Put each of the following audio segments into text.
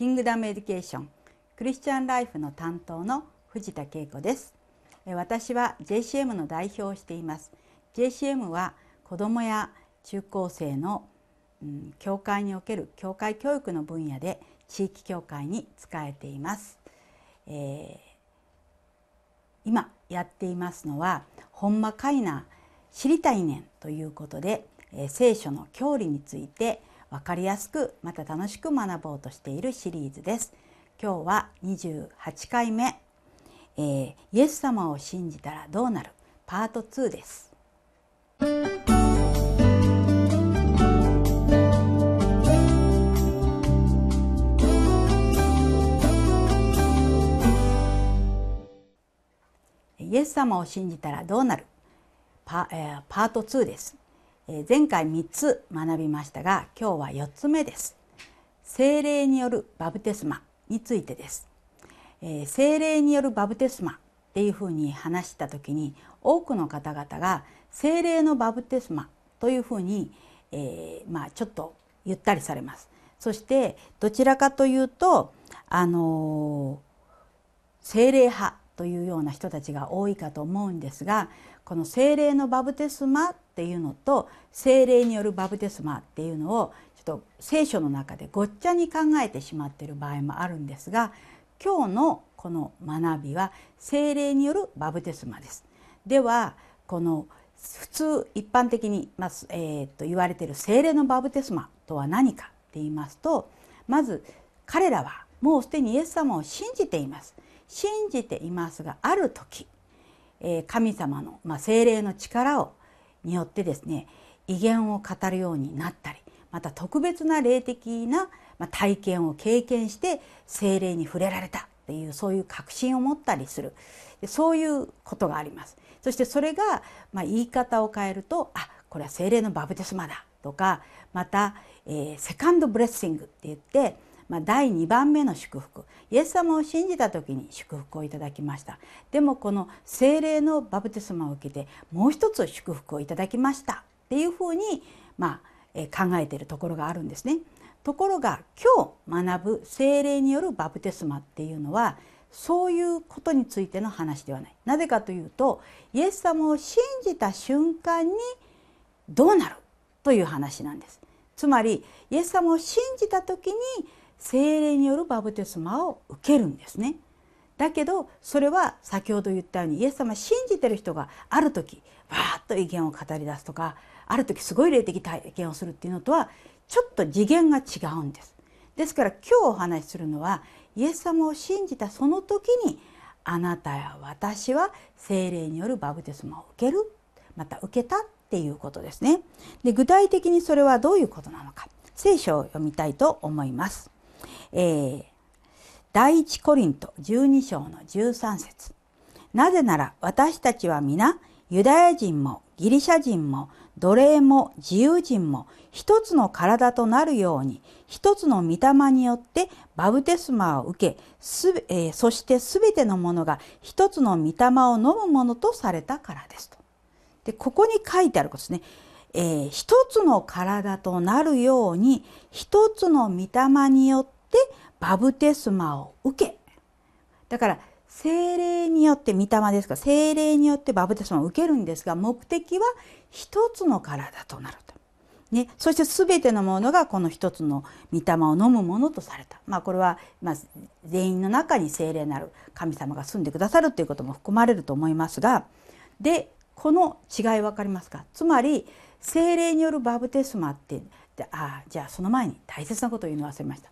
キングダムエデュケーションクリスチャンライフの担当の藤田恵子です私は JCM の代表をしています JCM は子どもや中高生の、うん、教会における教会教育の分野で地域教会に使えています、えー、今やっていますのは「ほんまかいな知りたいねん」ということで、えー、聖書の教理について分かりやすくまた楽しく学ぼうとしているシリーズです。今日は28回目、えー、イエス様を信じたらどうなるパート2です。イエス様を信じたらどうなるパ,、えー、パート2です。え前回3つ学びましたが今日は4つ目です聖霊によるバブテスマについてです、え聖霊によるバブテスマっていうふうに話した時に多くの方々が聖霊のバブテスマというふうに、えー、まあ、ちょっと言ったりされます。そしてどちらかというとあの精霊派というような人たちが多いかと思うんですがこの精霊のバブテスマっていうのと精霊によるバプテスマっていうのをちょっと聖書の中でごっちゃに考えてしまっている場合もあるんですが今日のこの学びは精霊によるバプテスマです。ではこの普通一般的に、まずえー、と言われている精霊のバプテスマとは何かって言いますとまず彼らはもうすでにイエス様を信じています信じていますがある時、えー、神様の、まあ、精霊の力をによってですね威厳を語るようになったりまた特別な霊的な体験を経験して精霊に触れられたっていうそういう確信を持ったりするそういうことがあります。そしてそれが、まあ、言い方を変えるとあこれは精霊のバブテスマだとかまた、えー、セカンドブレッシングって言ってまあ、第2番目の祝福イエス様を信じた時に祝福をいただきましたでもこの聖霊のバプテスマを受けてもう一つ祝福をいただきましたっていうふうに、まあえ考えているところがあるんですね。ところが今日学ぶ聖霊によるバプテスマっていうのはそういうことについての話ではない。なぜかというとイエス様を信じた瞬間にどうなるという話なんです。つまりイエス様を信じた時に精霊によるバブテスマを受けるんですね。だけどそれは先ほど言ったようにイエス様信じてる人がある時わーっと意見を語り出すとかある時すごい霊的体験をするっていうのとはちょっと次元が違うんです。ですから今日お話しするのはイエス様を信じたその時にあなたや私は精霊によるバブテスマを受けるまた受けたっていうことですね。で具体的にそれはどういうことなのか聖書を読みたいと思います。えー、第一コリント12章の13節なぜなら私たちは皆ユダヤ人もギリシャ人も奴隷も自由人も一つの体となるように一つの御霊によってバブテスマを受けす、えー、そして全てのものが一つの御霊を飲むものとされたからですと。でここに書いてあることですね。えー、一つの体となるように一つの御霊によってバブテスマを受けだから精霊によって御霊ですか精霊によってバブテスマを受けるんですが目的は一つの体となると。ね、そして全てのものがこの一つの御霊を飲むものとされた、まあ、これは、まあ、全員の中に精霊なる神様が住んでくださるということも含まれると思いますがでこの違い分かりますかつまり精霊によるバブテスマってであじゃあその前に大切なことを言うの忘れました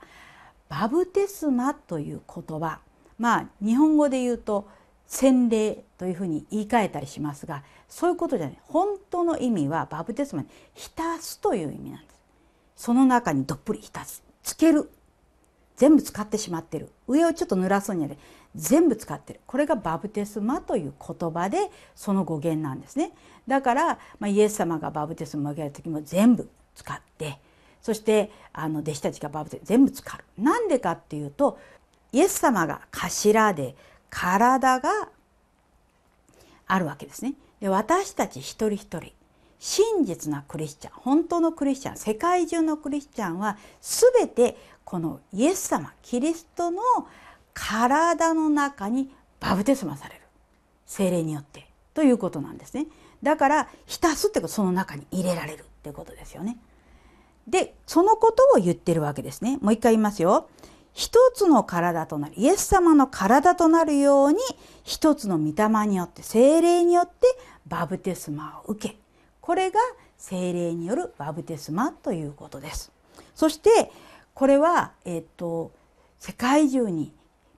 バブテスマという言葉まあ日本語で言うと洗礼というふうに言い換えたりしますがそういうことじゃない本当の意味はバブテスマに浸すという意味なんですその中にどっぷり浸すつける全部使ってしまってる上をちょっと濡らすんじゃない全部使ってるこれがバブテスマという言葉でその語源なんですねだから、まあ、イエス様がバブテスマを受ける時も全部使ってそしてあの弟子たちがバブテス全部使うなんでかっていうとイエス様が頭で体があるわけですねで私たち一人一人真実なクリスチャン本当のクリスチャン世界中のクリスチャンは全てこのイエス様キリストの体の中にバブテスマされる精霊によってということなんですねだから浸すってことその中に入れられるっていうことですよねでそのことを言ってるわけですねもう一回言いますよ一つの体となるイエス様の体となるように一つの御霊によって精霊によってバブテスマを受けこれが精霊によるバブテスマということですそしてこれは、えっと、世界中に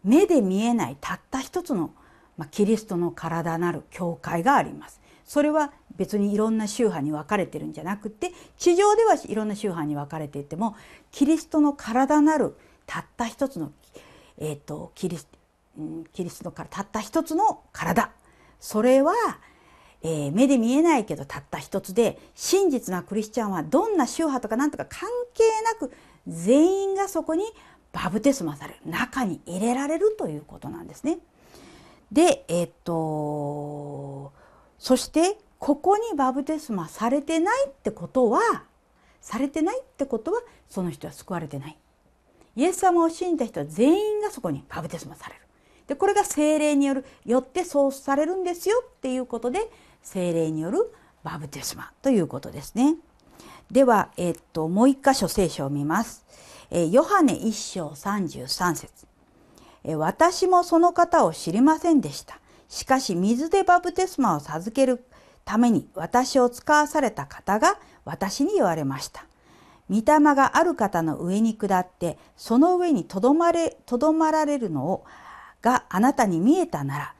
目で見えないたった一つの、まあ、キリストの体なる教会があります。それは別にいろんな宗派に分かれてるんじゃなくて地上ではいろんな宗派に分かれていてもキリストの体なるたった一つの、えーと、キリスキリストのたった一つの体それは、えー、目で見えないけどたった一つで真実なクリスチャンはどんな宗派とか何とか関係なく全員がそこにバブテスマされる中に入れられるということなんですね。でえっとそしてここにバブテスマされてないってことはされてないってことはその人は救われてないイエス様を信じた人は全員がそこにバブテスマされるでこれが精霊によるよって創出されるんですよっていうことで精霊によるバブテスマということですねでは、えっと、もう一箇所聖書を見ます。えヨハネ1章33節、え私もその方を知りませんでした。しかし水でバプテスマを授けるために私を使わされた方が私に言われました。御霊がある方の上に下ってその上にとどまれとどまられるのをがあなたに見えたなら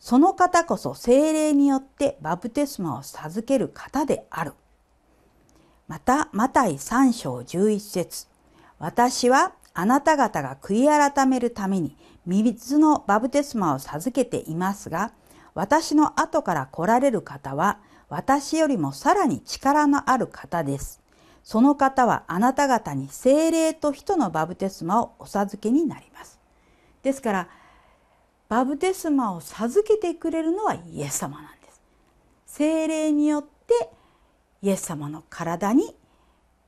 その方こそ精霊によってバプテスマを授ける方である。またマタイ3章11節私はあなた方が悔い改めるためにつのバブテスマを授けていますが、私の後から来られる方は、私よりもさらに力のある方です。その方はあなた方に精霊と人のバブテスマをお授けになります。ですから、バブテスマを授けてくれるのはイエス様なんです。精霊によってイエス様の体に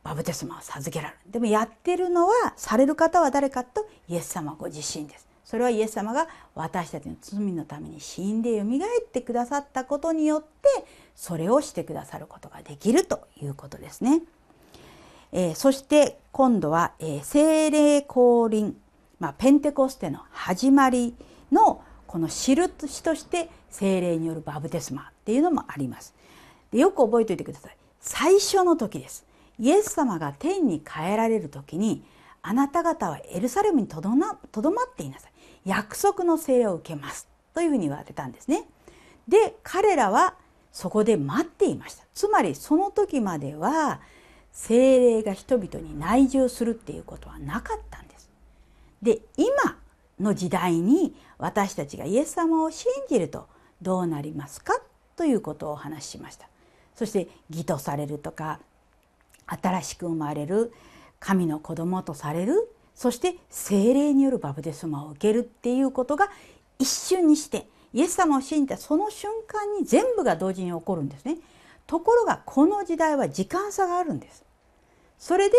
バブテスマを授けられるでもやってるのはされる方は誰かとイエス様ご自身ですそれはイエス様が私たちの罪のために死んでよみがえってくださったことによってそれをしてくださることができるということですね。えー、そして今度は、えー、精霊降臨、まあ、ペンテコステの始まりのこの印として精霊によるバブテスマっていうのもあります。でよく覚えておいてください。最初の時です。イエス様が天に帰られる時にあなた方はエルサレムにとどまっていなさい約束の精霊を受けますというふうに言われたんですね。で彼らはそこで待っていましたつまりその時までは精霊が人々に内住するっていうことはなかったんです。で今の時代に私たちがイエス様を信じるとどうなりますかということをお話ししました。そして義とされるとか新しく生まれる神の子供とされるそして精霊によるバブテスマを受けるっていうことが一瞬にしてイエス様を信じたその瞬間に全部が同時に起こるんですね。ところがこの時代は時間差があるんです。それで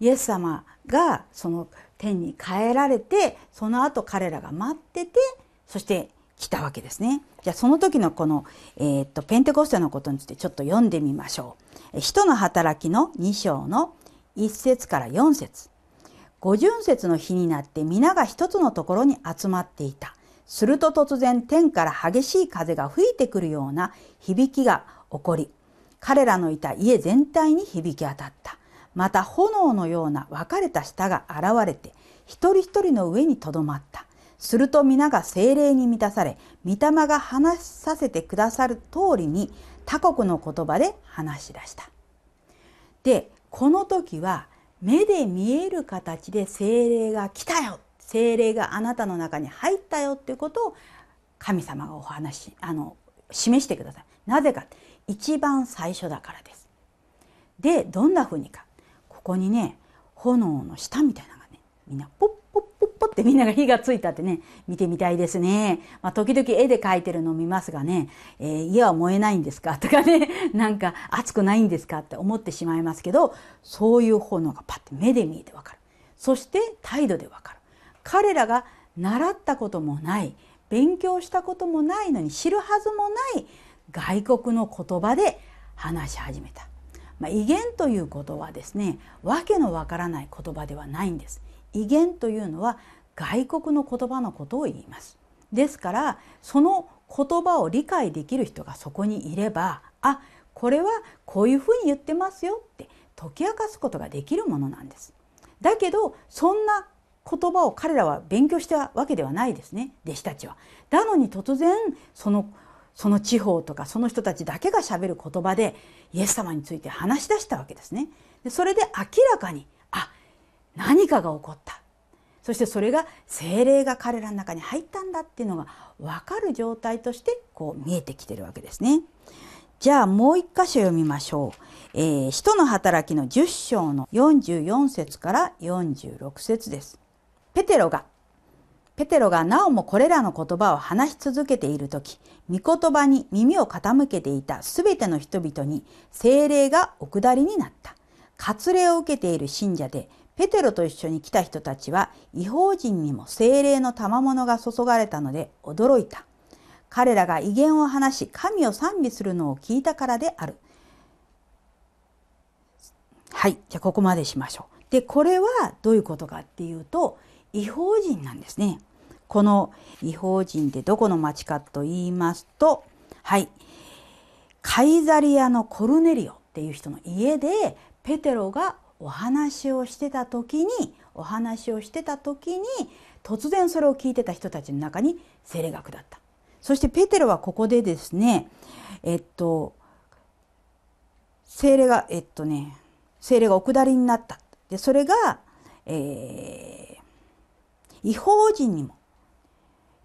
イエス様がその天に帰られてその後彼らが待っててそして来たわけですね。じゃあその時のこの、えー、っとペンテコステのことについてちょっと読んでみましょう。人の働きの2章の1節から4節五巡節の日になって皆が一つのところに集まっていた。すると突然天から激しい風が吹いてくるような響きが起こり、彼らのいた家全体に響き当たった。また炎のような分かれた舌が現れて、一人一人の上にとどまった。すると皆が精霊に満たされ、御霊が話させてくださる通りに他国の言葉で話し出した。で、この時は目で見える形で精霊が来たよ精霊があなたの中に入ったよっていうことを神様がお話あの示してください。なぜか一番最初だからです。でどんな風にかここにね炎の下みたいなのがねみんなポッポッポてみんなが火がついたってね、見てみたいですね。まあ、時々絵で描いてるの見ますがね、えー、家は燃えないんですかとかね、なんか熱くないんですかって思ってしまいますけど、そういう炎がパッて目で見えてわかる。そして態度でわかる。彼らが習ったこともない、勉強したこともないのに知るはずもない外国の言葉で話し始めた。まあ、威厳ということはですね、わけのわからない言葉ではないんです。威厳というのは外国の言葉のことを言いますですからその言葉を理解できる人がそこにいればあこれはこういうふうに言ってますよって解き明かすことができるものなんですだけどそんな言葉を彼らは勉強したわけではないですね弟子たちは。なのに突然そのその地方とかその人たちだけが喋る言葉でイエス様について話し出したわけですね。それで明らかにかが起こったそしてそれが精霊が彼らの中に入ったんだっていうのが分かる状態としてこう見えてきてるわけですね。じゃあもう一箇所読みましょう。えー、使徒の働きの10章の44節から46節です。ペテロがペテロがなおもこれらの言葉を話し続けている時御言葉に耳を傾けていたすべての人々に精霊がお下りになった割礼を受けている信者でペテロと一緒に来た人たちは違法人にも精霊の賜物が注がれたので驚いた。彼らが威厳を話し神を賛美するのを聞いたからである。はい、じゃあここまでしましょう。で、これはどういうことかっていうと、違法人なんですね。この違法人ってどこの町かと言いますと、はい、カイザリアのコルネリオっていう人の家でペテロがお話をしてた時にお話をしてた時に突然それを聞いてた人たちの中に精霊学だった。そしてペテロはここでですねえっと精霊がえっとね精霊がお下りになった。でそれが、えー、違法人にも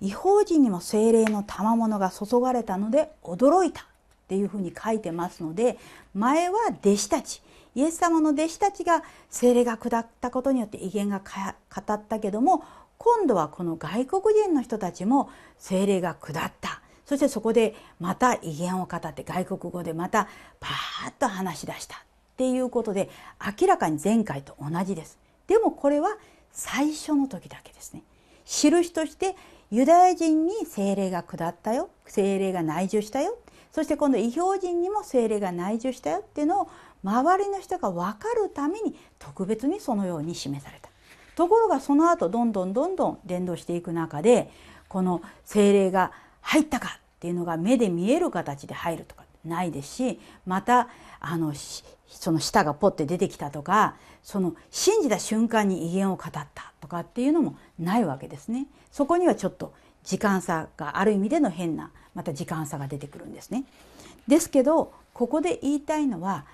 違法人にも精霊の賜物が注がれたので驚いたっていうふうに書いてますので前は弟子たちイエス様の弟子たちが精霊が下ったことによって威厳が語ったけども今度はこの外国人の人たちも精霊が下ったそしてそこでまた威厳を語って外国語でまたパーッと話し出したっていうことで明らかに前回と同じです。でもこれは最初の時だけですね。印としてユダヤ人に精霊が下ったよ精霊が内住したよそして今度異表人にも精霊が内住したよっていうのを周りの人が分かるために特別にそのように示されたところがその後どんどんどんどん伝道していく中でこの精霊が入ったかっていうのが目で見える形で入るとかないですしまたあのその舌がポッて出てきたとかその信じた瞬間に威厳を語ったとかっていうのもないわけですね。そこにはちょっと時間差がある意味での変なまた時間差が出てくるんですね。ですけどここで言いたいのは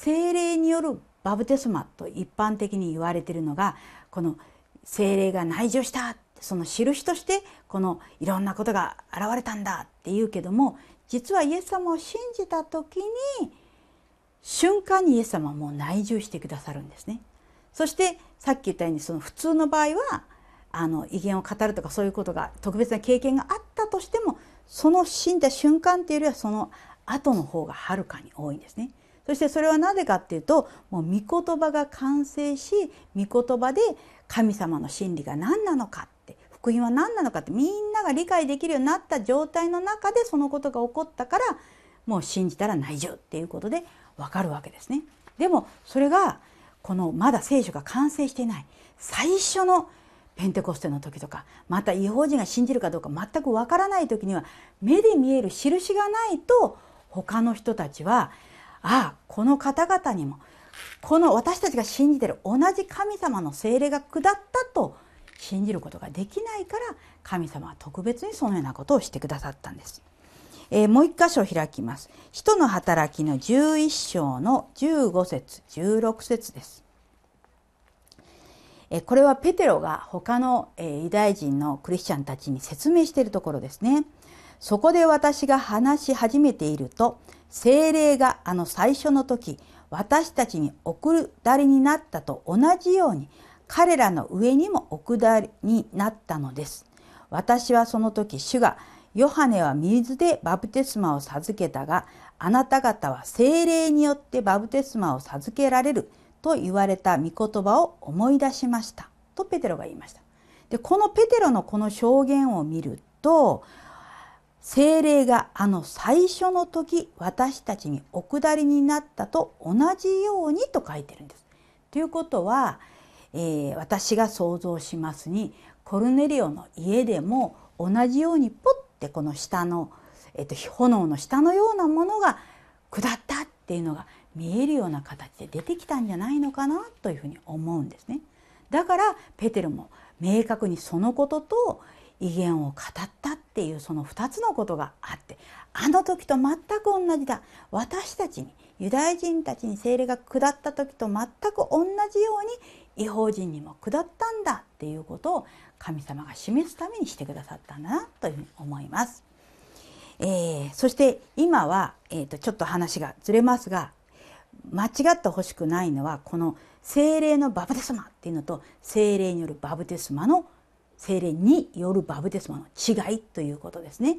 精霊によるバブテスマと一般的に言われているのがこの精霊が内住したその印としてこのいろんなことが現れたんだっていうけども実はイエス様を信じた時に瞬間にイエス様も内住してくださるんですね。そしてさっき言ったようにその普通の場合はあの威厳を語るとかそういうことが特別な経験があったとしてもその死んだ瞬間っていうよりはその後の方がはるかに多いんですね。そしてそれはなぜかっていうともう御言葉が完成し御言葉で神様の真理が何なのかって福音は何なのかってみんなが理解できるようになった状態の中でそのことが起こったからもう信じたら内住っていうことでわかるわけですね。でもそれがこのまだ聖書が完成していない最初のペンテコステの時とかまた違法人が信じるかどうか全くわからない時には目で見える印がないと他の人たちはああこの方々にもこの私たちが信じてる同じ神様の精霊が下ったと信じることができないから神様は特別にそのようなことをしてくださったんです。えー、もう一箇所開きます。人の働きの11章の15節16節です。えー、これはペテロが他の、えー、ユダヤ人のクリスチャンたちに説明しているところですね。そこで私が話し始めていると精霊があの最初の時私たちに送るだりになったと同じように彼らの上にも送るだりになったのです。私はその時主がヨハネは水でバプテスマを授けたがあなた方は精霊によってバプテスマを授けられると言われた御言葉を思い出しましたとペテロが言いました。でこのペテロのこの証言を見ると精霊があの最初の時私たちにお下りになったと同じようにと書いてるんです。ということは、えー、私が想像しますにコルネリオの家でも同じようにポッてこの下の、えー、と炎の下のようなものが下ったっていうのが見えるような形で出てきたんじゃないのかなというふうに思うんですね。だからペテルも明確にそのことと威厳を語ったっていうその2つのことがあってあの時と全く同じだ私たちにユダヤ人たちに聖霊が下った時と全く同じように違法人にも下ったんだっていうことを神様が示すためにしてくださったんだなというふうに思います。えー、そして今は、えーと、ちょっと話がずれますが間違ってほしくないのはこの聖霊のバプテスマっていうのと聖霊によるバプテスマの精霊によるバブテスマの違いということですね。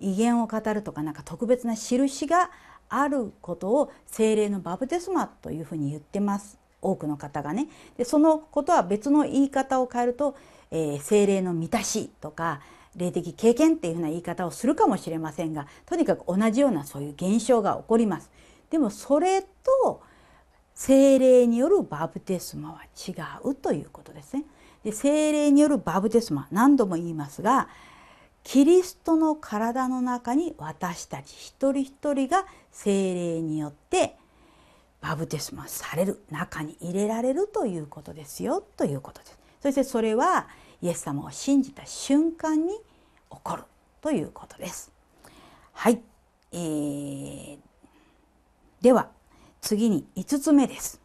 威厳を語るとかなんか特別な印があることを精霊のバブテスマというふうに言ってます多くの方がね。でそのことは別の言い方を変えると、えー、精霊の満たしとか霊的経験っていうふうな言い方をするかもしれませんがとにかく同じようなそういう現象が起こります。でもそれと精霊によるバブテスマは違うということですね。で精霊によるバブテスマ何度も言いますがキリストの体の中に私たち一人一人が精霊によってバブテスマされる中に入れられるということですよということです。そしてそれはイエス様を信じた瞬間に起こるということです。はい、えー、では次に5つ目です。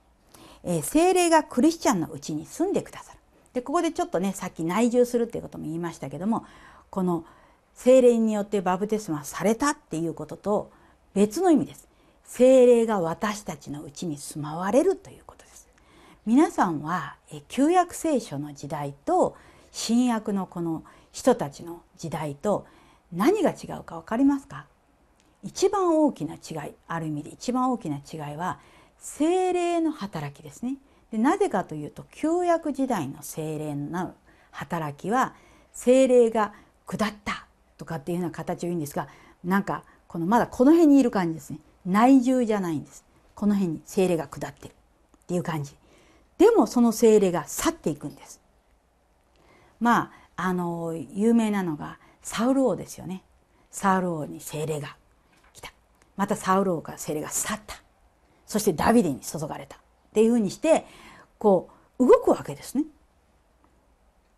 えー、精霊がクリスチャンのうちに住んでくださる。でここでちょっとねさっき内住するっていうことも言いましたけどもこの精霊によってバブテスマされたっていうことと別の意味です。精霊が私たちのうちに住まわれるということです。皆さんは旧約聖書の時代と新約のこの人たちの時代と何が違うか分かりますか一番大きな違いある意味で一番大きな違いは精霊の働きですね。でなぜかというと旧約時代の精霊の働きは精霊が下ったとかっていうような形を言うんですがなんかこのまだこの辺にいる感じですね内住じゃないんですこの辺に精霊が下ってるっていう感じでもその精霊が去っていくんですまああの有名なのがサウル王ですよねサウル王に精霊が来たまたサウル王から精霊が去ったそしてダビデに注がれたっていうふうにしてこう動くわけですね。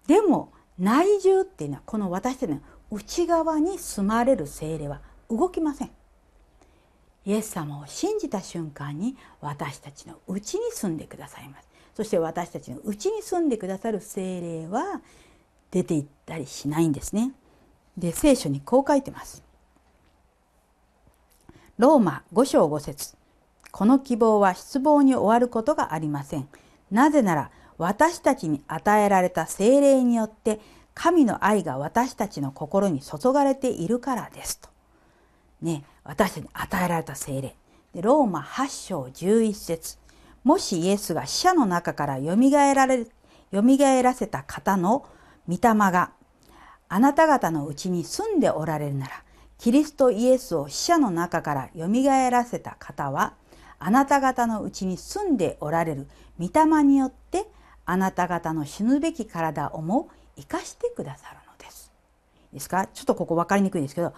でも内住っていうのはこの私たちの内側に住まれる精霊は動きません。イエス様を信じた瞬間に私たちの内に住んでくださいます。そして私たちの内に住んでくださる精霊は出て行ったりしないんですね。で聖書にこう書いてます。ローマ5章5節この希望は失望に終わることがありません。なぜなら私たちに与えられた精霊によって神の愛が私たちの心に注がれているからですと。ね私たちに与えられた精霊。ローマ8章11節もしイエスが死者の中からよみがえられよみがえらせた方の御霊があなた方のうちに住んでおられるならキリストイエスを死者の中からよみがえらせた方はあなた方のうちに住んでおられる御霊によってあなた方の死ぬべき体をも生かしてくださるのです。ですかちょっとここ分かりにくいですけど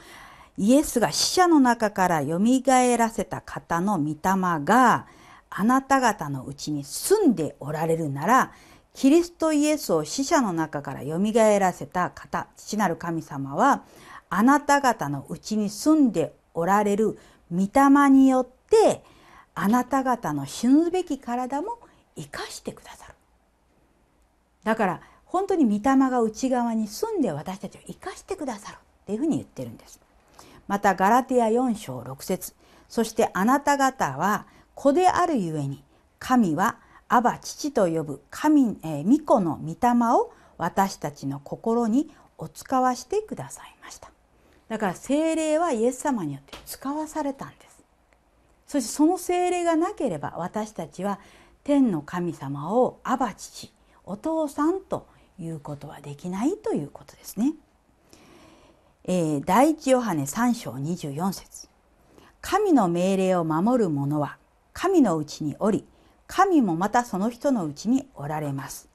イエスが死者の中からよみがえらせた方の御霊があなた方のうちに住んでおられるならキリストイエスを死者の中からよみがえらせた方父なる神様はあなた方のうちに住んでおられる御霊によってあなた方の死ぬべき体も生かしてくださるだから本当に御霊が内側に住んで私たちを生かしてくださるっていうふうに言ってるんですまたガラテア4章6節そしてあなた方は子であるゆえに神はアバ父と呼ぶ神、えー、御子の御霊を私たちの心にお使わしてくださいましただから精霊はイエス様によって使わされたんですそしてその精霊がなければ私たちは天の神様を「アバ父」「お父さん」ということはできないということですね。えー、第一ヨハネ3章24節神の命令を守る者は神のうちにおり神もまたその人のうちにおられます。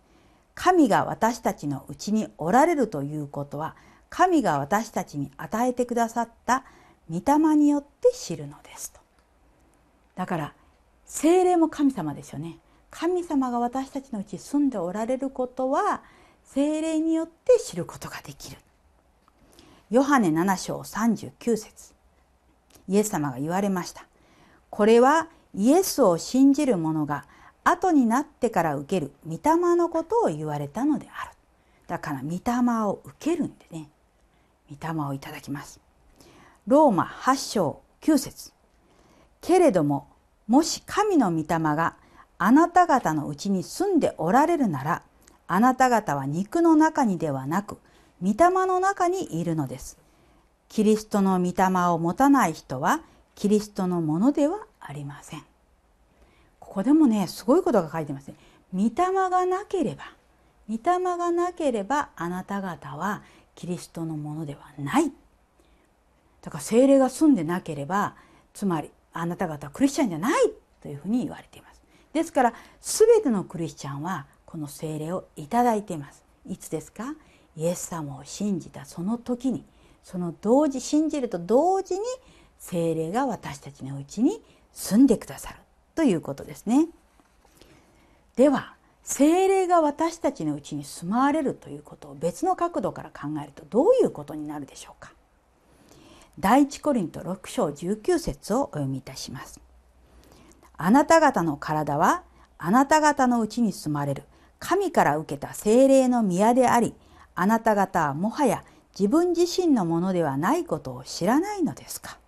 神が私たちのうちにおられるということは神が私たちに与えてくださった御霊によって知るのですと。だから精霊も神様ですよね神様が私たちのうち住んでおられることは精霊によって知ることができるヨハネ7章39節イエス様が言われましたこれはイエスを信じる者が後になってから受ける御霊のことを言われたのであるだから御霊を受けるんでね御霊をいただきますローマ8章9節けれどももし神の御霊があなた方のうちに住んでおられるならあなた方は肉の中にではなく御霊の中にいるのです。キリストの御霊を持たない人はキリストのものではありません。ここでもねすごいことが書いてますね。御霊がなければ御霊がなければあなた方はキリストのものではない。だから精霊が住んでなければつまりあなた方はクリスチャンじゃないというふうに言われています。ですから全てのクリスチャンはこの聖霊をいただいています。いつですかイエス様を信じたその時にその同時信じると同時に聖霊が私たちのうちに住んでくださるということですね。では聖霊が私たちのうちに住まわれるということを別の角度から考えるとどういうことになるでしょうか第一コリント6章19節をお読みいたします。あなた方の体はあなた方のうちに住まれる神から受けた精霊の宮でありあなた方はもはや自分自身のものではないことを知らないのですか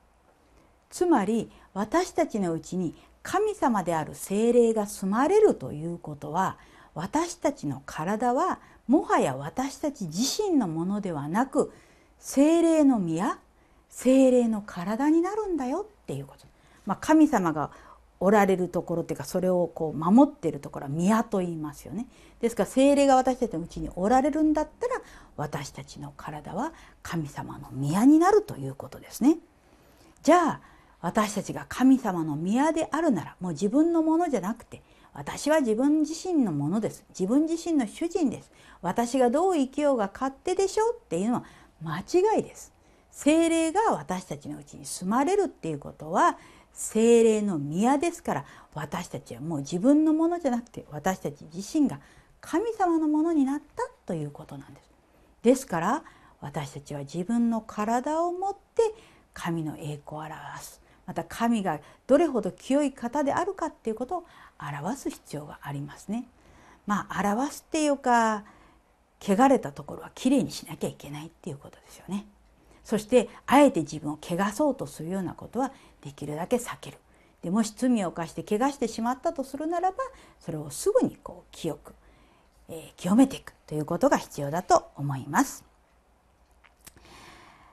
つまり私たちのうちに神様である精霊が住まれるということは私たちの体はもはや私たち自身のものではなく精霊の宮精霊の体になるんだよっていうこと、まあ、神様がおられるところっていうかそれをこう守っているところは宮と言いますよねですから精霊が私たちのうちにおられるんだったら私たちの体は神様の宮になるということですねじゃあ私たちが神様の宮であるならもう自分のものじゃなくて私は自分自身のものです自分自身の主人です私がどう生きようが勝手でしょうっていうのは間違いです精霊が私たちのうちに住まれるっていうことは精霊の宮ですから私たちはもう自分のものじゃなくて私たち自身が神様のものになったということなんです。ですから私たちは自分の体を持って神の栄光を表すまた神がどれほど清い方であるかっていうことを表す必要がありますね。まあ表すっていうか汚れたところはきれいにしなきゃいけないっていうことですよね。そしてあえて自分を汚そうとするようなことはできるだけ避けるでもし罪を犯して汚してしまったとするならばそれをすぐにこう清く、えー、清めていくということが必要だと思います。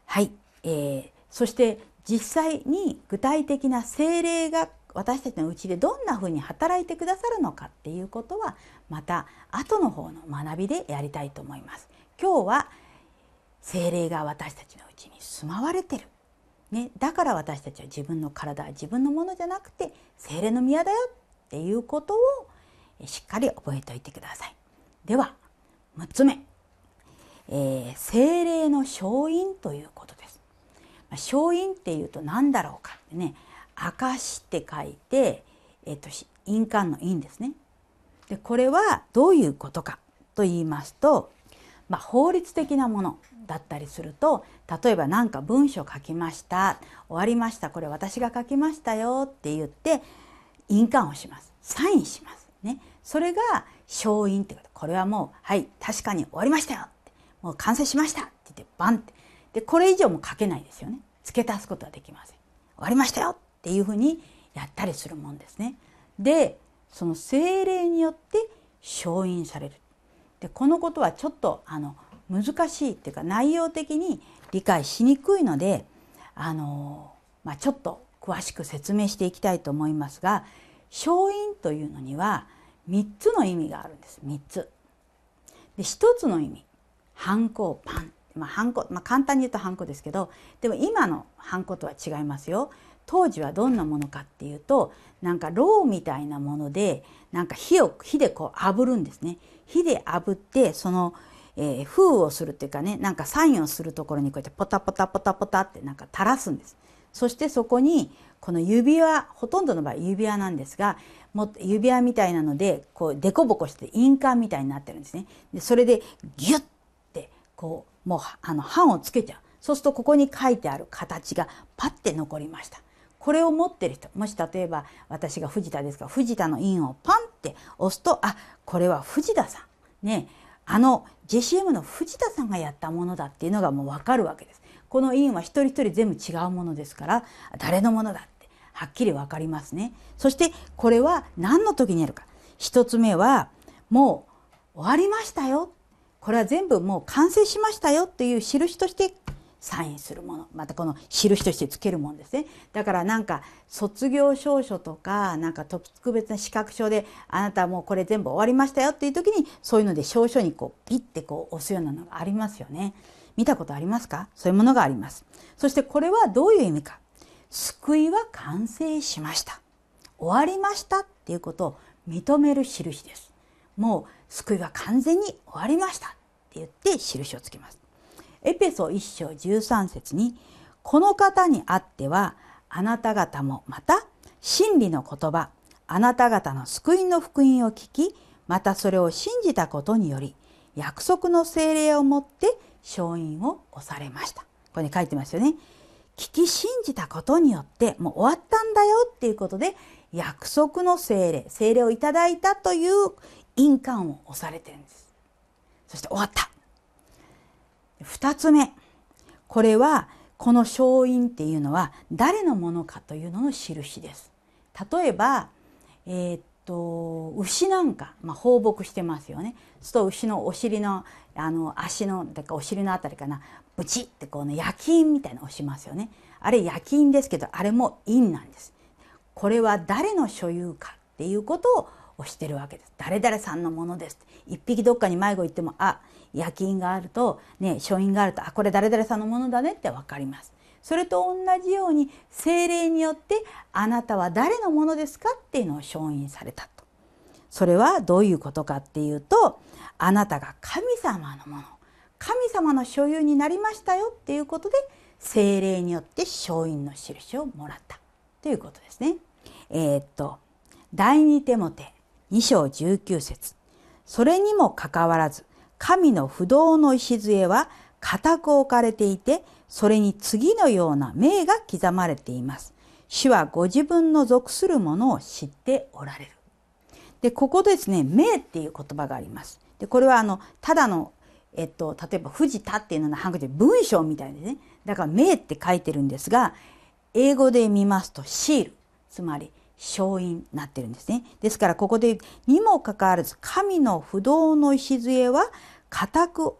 はい、えー、そして実際に具体的な精霊が私たちのうちでどんなふうに働いてくださるのかっていうことはまた後の方の学びでやりたいと思います。今日は精霊が私たちのうちに住まわれてる、ね、だから私たちは自分の体は自分のものじゃなくて精霊の宮だよっていうことをしっかり覚えておいてください。では6つ目、えー、精霊の勝因ということです。まあ、勝因っていうと何だろうかってね「明かし」って書いて、えーと、と印鑑の印ですね。でこれはどういうことかと言いますとまあ、法律的なものだったりすると例えば何か文章書きました終わりましたこれ私が書きましたよって言って印鑑をしますサインします、ね、それが承印ってことこれはもうはい確かに終わりましたよってもう完成しましたって言ってバンってでこれ以上も書けないですよね付け足すことはできません終わりましたよっていうふうにやったりするもんですね。でその精霊によって承印されるでこのことはちょっとあの難しいっていうか内容的に理解しにくいのであの、まあ、ちょっと詳しく説明していきたいと思いますが勝因というのには3つの意味があるんです3つ。で1つの意味反抗パンまあ、ハンコ、まあ、簡単に言うとハンコですけどでも今のハンコとは違いますよ。当時はどんなものかっていうとなんかろうみたいなものでなんか火を火でこう炙るんですね火で炙ってその、えー、封をするっていうかねなんかサインをするところにこうやってポタポタポタポタってなんか垂らすんですそしてそこにこの指輪ほとんどの場合指輪なんですがも指輪みたいなのでこうデコボコして印鑑みたいになってるんですねでそれでギュッてこうもうあの版をつけちゃうそうするとここに書いてある形がパッて残りましたこれを持ってる人もし例えば私が藤田ですか藤田の印をパンって押すとあこれは藤田さんねあの JCM の藤田さんがやったものだっていうのがもう分かるわけです。この印は一人一人全部違うものですから誰のものだってはっきり分かりますね。そしてこれは何の時にやるか。一つ目はもう終わりましたよこれは全部もう完成しましたよっていう印としてサインするものまたこの印としてつけるもんですねだからなんか卒業証書とかなんか特別な資格証であなたはもうこれ全部終わりましたよっていう時にそういうので証書にこうピッてこう押すようなのがありますよね見たことありますかそういうものがありますそしてこれはどういう意味か救いは完成しました終わりましたっていうことを認める印ですもう救いは完全に終わりましたって言って印をつけますエペソ1章13節に「この方にあってはあなた方もまた真理の言葉あなた方の救いの福音を聞きまたそれを信じたことにより約束の精霊をもって勝因を押されました」ここに書いてますよね。聞き信じたことによってもう終わったんだよっていうことで約束の精霊精霊をいただいたという印鑑を押されてるんですそして終わった2つ目これはこの勝因っていうのは誰のものかというのの印です。例えば、えー、っと牛なんか、まあ、放牧してますよね。すると牛のお尻のあの足のだかお尻のあたりかなブチってこの焼き印みたいなのをしますよね。あれ焼き印ですけどあれも印なんです。これは誰の所有かっていうことを押してるわけです。誰々さんのものです。一匹どっかに迷子行っても、あ、夜勤があると、ね、書院があるとあこれ誰々さんのものだねって分かります。それと同じように精霊によってあなたは誰のものですかっていうのを承認されたと。それはどういうことかっていうとあなたが神様のもの神様の所有になりましたよっていうことで精霊によって承因の印をもらったということですね。えー、っと第二手モテ2章19節それにもかかわらず神の不動の礎は固く置かれていて、それに次のような命が刻まれています。主はご自分の属するものを知っておられる。で、ここですね、命っていう言葉があります。で、これはあの、ただの、えっと、例えば藤田っていうのは半ンで文章みたいでね、だから命って書いてるんですが、英語で見ますとシール、つまり勝因なってるんですね。ですからここでにもかかわらず神の不動の礎は固く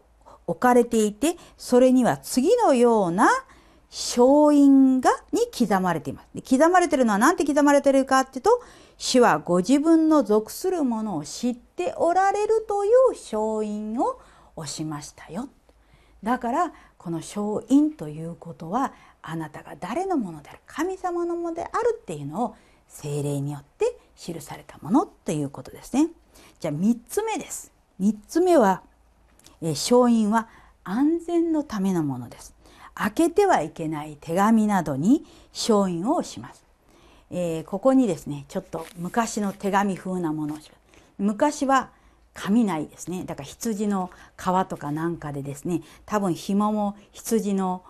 置かれていてそれには次のような勝因がに刻まれています。で刻まれてるのは何て刻まれてるかっていうと主はご自分の属するものを知っておられるという勝因を押しましたよ。だからこの勝因ということはあなたが誰のものである神様のものであるっていうのを精霊によって記されたものということですね。じゃあ3つ目です。3つ目は、え勝因は安全のためのものです。開けてはいけない手紙などに勝因をします。えー、ここにですね、ちょっと昔の手紙風なものをします。昔は雷ですね。だから羊の皮とかなんかでですね、多分紐も羊の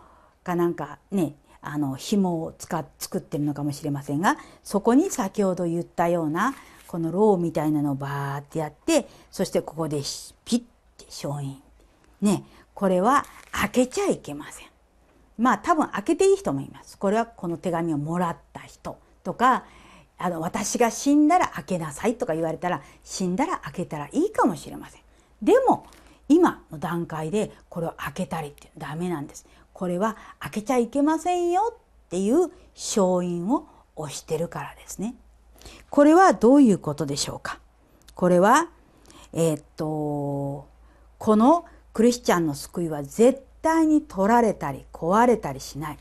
かなんかね、あの紐を使っ作ってるのかもしれませんがそこに先ほど言ったようなこのローみたいなのをバーってやってそしてここでピッて消印ねこれは開けちゃいけませんまあ多分開けていい人もいますこれはこの手紙をもらった人とかあの私が死んだら開けなさいとか言われたら死んだら開けたらいいかもしれませんでも今の段階でこれを開けたりってダメなんですこれは開けちゃいけませんよっていう勝因を押してるからですね。これはどういうことでしょうかこれは、えー、っと、このクリスチャンの救いは絶対に取られたり壊れたりしない。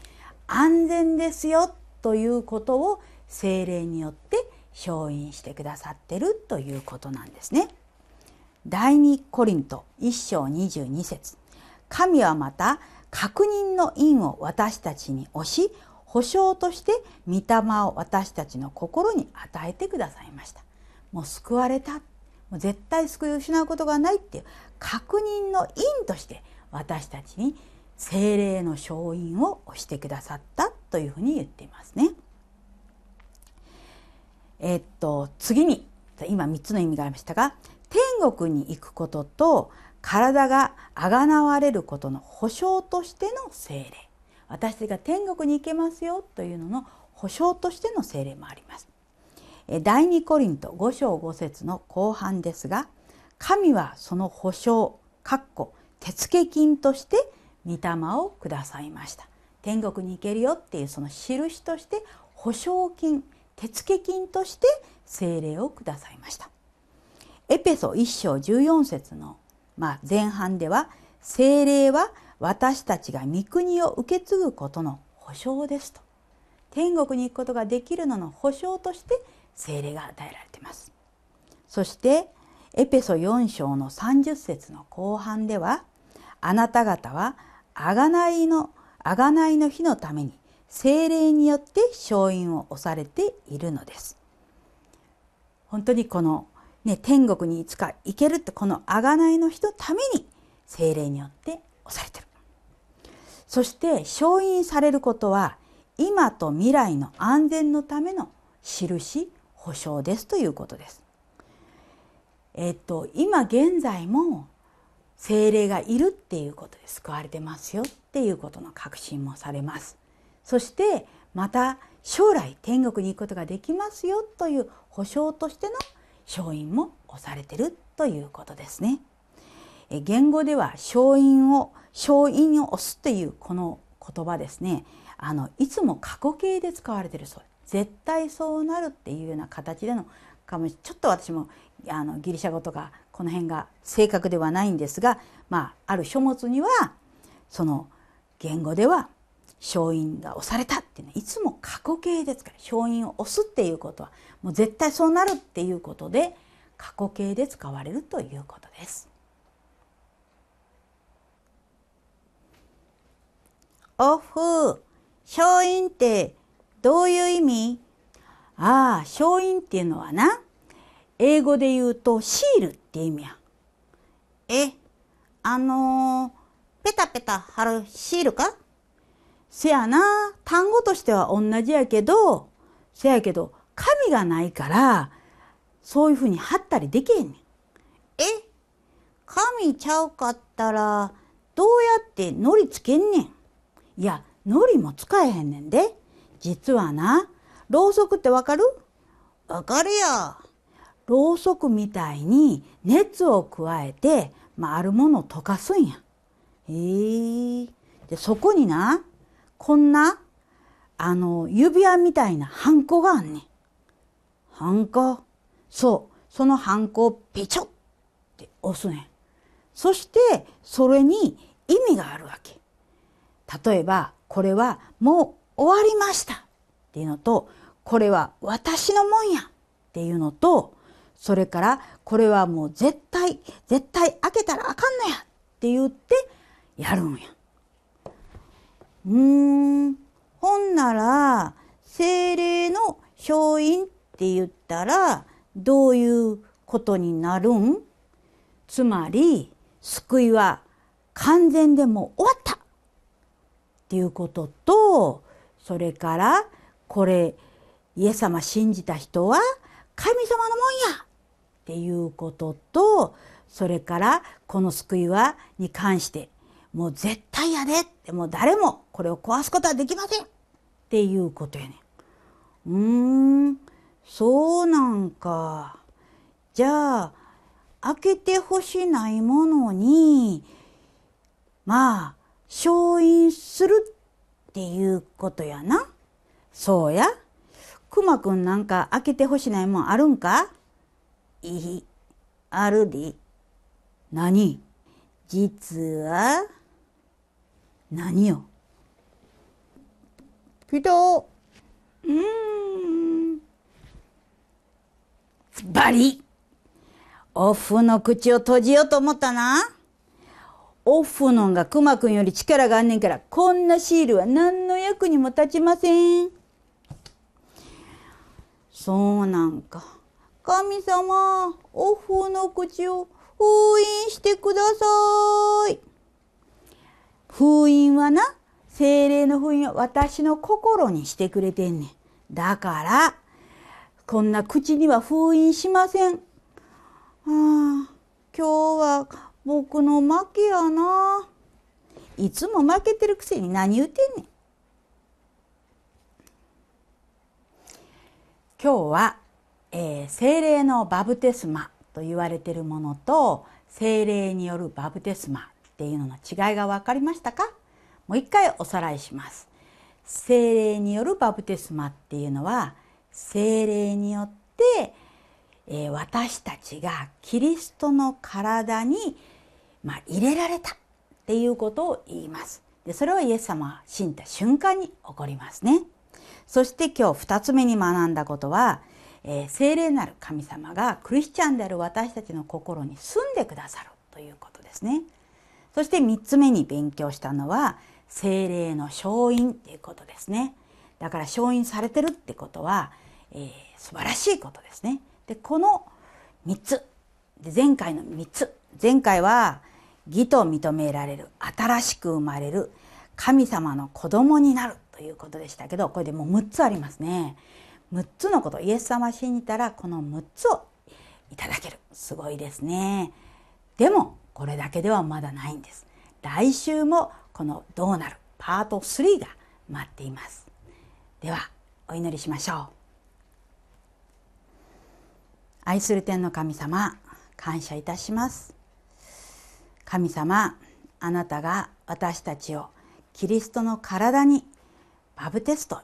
安全ですよということを精霊によって承認してくださってるということなんですね。第2コリント1章22節神はまた確認の印を私たちに押し保証として御霊を私たちの心に与えてくださいましたもう救われたもう絶対救いを失うことがないっていう確認の印として私たちに精霊の勝因を押してくださったというふうに言っていますね。えっと次に今3つの意味がありましたが天国に行くことと体があがなわれることの保証としての精霊私たちが天国に行けますよというのの保証としての精霊もあります第2コリント5章5節の後半ですが神はその保証かっこ手付金として御霊をくださいました天国に行けるよっていうその印として保証金手付金として精霊をくださいましたエペソ1章14節のまあ、前半では聖霊は私たちが御国を受け継ぐことの保証ですと天国に行くことができるのの保証として聖霊が与えられていますそしてエペソ4章の30節の後半ではあなた方は贖いの贖いの日のために聖霊によって勝因を押されているのです本当にこのね、天国にいつか行けるってこの贖いの人のために精霊によって押されてるそして承認されることは今と未来の安全のための印保証ですということです。えっと今現在も精霊がいるっていうことで救われてますよっていうことの確信もされます。そしてまた将来天国に行くことができますよという保証としての勝因も押されてるということですね。言語では勝因を勝因を押すというこの言葉ですねあのいつも過去形で使われてるそう絶対そうなるっていうような形でのかもちょっと私もあのギリシャ語とかこの辺が正確ではないんですが、まあ、ある書物にはその言語では勝因が押されたっていうのはいつも過去形ですから勝因を押すっていうことはもう絶対そうなるっていうことで過去形で使われるということです。おふ勝因ってどういう意味ああ勝因っていうのはな英語で言うとシールって意味や。えあのー、ペタペタ貼るシールかせやな、単語としては同じやけど、せやけど、神がないから、そういうふうに貼ったりできへんねん。え神ちゃうかったら、どうやってのりつけんねん。いや、のりも使えへんねんで。実はな、ろうそくってわかるわかるよ。ろうそくみたいに熱を加えて、まあ、あるものを溶かすんや。へえー。で、そこにな、こんな、あの、指輪みたいなハンコがあんねん。ハンコそう。そのハンコをピチョって押すねん。そして、それに意味があるわけ。例えば、これはもう終わりましたっていうのと、これは私のもんやっていうのと、それから、これはもう絶対、絶対開けたらあかんのやって言ってやるんや。うーん、ほんなら、精霊の勝因って言ったら、どういうことになるんつまり、救いは完全でも終わったっていうことと、それから、これ、イエス様信じた人は神様のもんやっていうことと、それからこの救いはに関してもう絶対やでってもう誰もこれを壊すことはできませんっていうことやねん。うーんそうなんか。じゃあ開けてほしないものにまあ勝因するっていうことやな。そうや。くまくんなんか開けてほしないもんあるんかいい。あるで。何実は何よピうんバリオフの口を閉じようと思ったなオフのんがクマくんより力があんねんからこんなシールは何の役にも立ちませんそうなんか神様オフの口を封印してください封印はな、精霊の封印は私の心にしてくれてんねん。だから、こんな口には封印しません。はあ、今日は僕の負けやな。いつも負けてるくせに何言ってんねん。今日は、えー、精霊のバブテスマと言われてるものと精霊によるバブテスマっていうのの違いが分かりましたかもう一回おさらいします。精霊によるバプテスマっていうのは精霊によって、えー、私たちがキリストの体に、まあ、入れられたっていうことを言います。でそれはイエス様は死んだ瞬間に起こりますね。そして今日2つ目に学んだことは、えー、精霊なる神様がクリスチャンである私たちの心に住んでくださるということですね。そして3つ目に勉強したのは精霊の勝因っていうことですね。だから勝因されてるってことは、えー、素晴らしいことですね。でこの3つで前回の3つ前回は義と認められる新しく生まれる神様の子供になるということでしたけどこれでもう6つありますね。6つのことイエス様信じたらこの6つをいただけるすごいですね。でもこれだけではまだないんです来週もこのどうなるパート3が待っていますではお祈りしましょう愛する天の神様感謝いたします神様あなたが私たちをキリストの体にバブテスト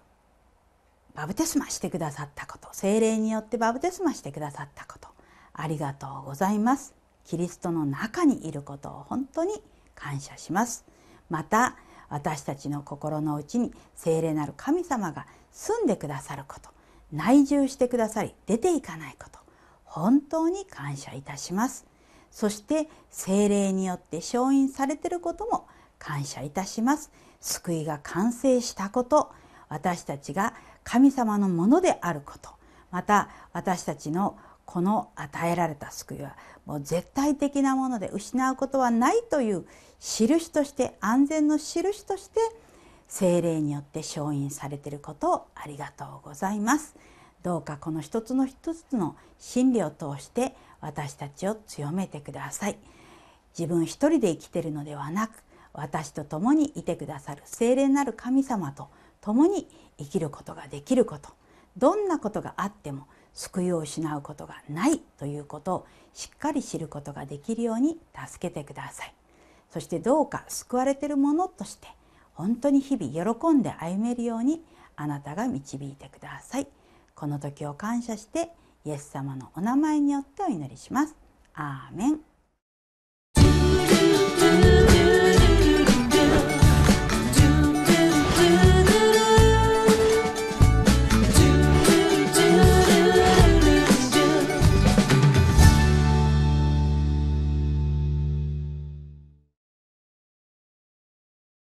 バブテスマしてくださったこと精霊によってバブテスマしてくださったことありがとうございますキリストの中にいることを本当に感謝しますまた私たちの心の内に聖霊なる神様が住んでくださること内住してくださり出ていかないこと本当に感謝いたしますそして聖霊によって承認されていることも感謝いたします救いが完成したこと私たちが神様のものであることまた私たちのこの与えられた救いはもう絶対的なもので失うことはないという印として安全の印として精霊によって承認されていることをありがとうございます。どうかこの一つの一つの真理を通して私たちを強めてください。自分一人で生きているのではなく私と共にいてくださる精霊なる神様と共に生きることができることどんなことがあっても救いを失うことがないということをしっかり知ることができるように助けてくださいそしてどうか救われているものとして本当に日々喜んで歩めるようにあなたが導いてくださいこの時を感謝してイエス様のお名前によってお祈りしますアーメン